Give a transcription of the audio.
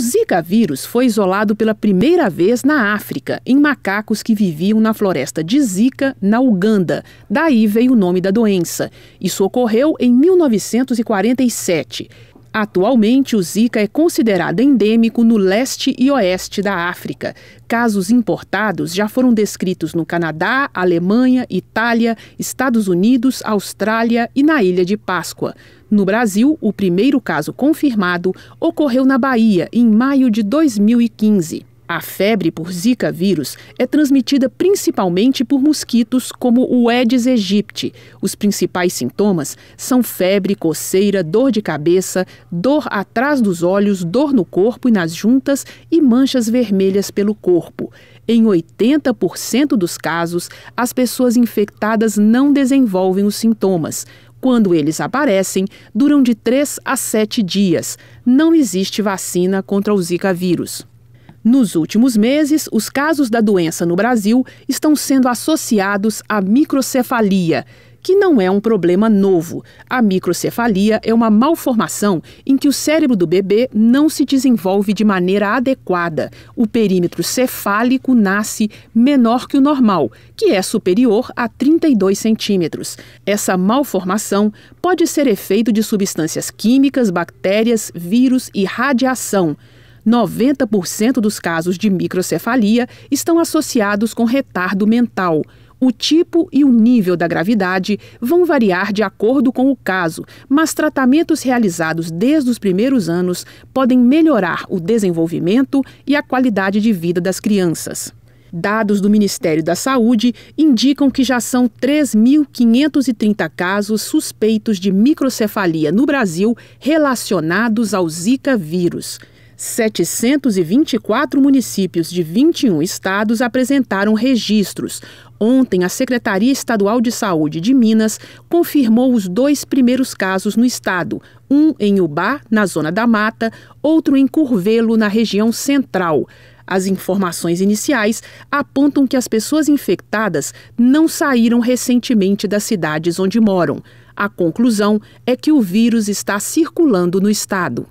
O Zika vírus foi isolado pela primeira vez na África, em macacos que viviam na floresta de Zika, na Uganda. Daí veio o nome da doença. Isso ocorreu em 1947. Atualmente, o Zika é considerado endêmico no leste e oeste da África. Casos importados já foram descritos no Canadá, Alemanha, Itália, Estados Unidos, Austrália e na Ilha de Páscoa. No Brasil, o primeiro caso confirmado ocorreu na Bahia em maio de 2015. A febre por Zika vírus é transmitida principalmente por mosquitos como o Aedes aegypti. Os principais sintomas são febre, coceira, dor de cabeça, dor atrás dos olhos, dor no corpo e nas juntas e manchas vermelhas pelo corpo. Em 80% dos casos, as pessoas infectadas não desenvolvem os sintomas. Quando eles aparecem, duram de 3 a 7 dias. Não existe vacina contra o Zika vírus. Nos últimos meses, os casos da doença no Brasil estão sendo associados à microcefalia, que não é um problema novo. A microcefalia é uma malformação em que o cérebro do bebê não se desenvolve de maneira adequada. O perímetro cefálico nasce menor que o normal, que é superior a 32 centímetros. Essa malformação pode ser efeito de substâncias químicas, bactérias, vírus e radiação. 90% dos casos de microcefalia estão associados com retardo mental. O tipo e o nível da gravidade vão variar de acordo com o caso, mas tratamentos realizados desde os primeiros anos podem melhorar o desenvolvimento e a qualidade de vida das crianças. Dados do Ministério da Saúde indicam que já são 3.530 casos suspeitos de microcefalia no Brasil relacionados ao Zika vírus. 724 municípios de 21 estados apresentaram registros. Ontem, a Secretaria Estadual de Saúde de Minas confirmou os dois primeiros casos no estado: um em Ubá, na Zona da Mata, outro em Curvelo, na região central. As informações iniciais apontam que as pessoas infectadas não saíram recentemente das cidades onde moram. A conclusão é que o vírus está circulando no estado.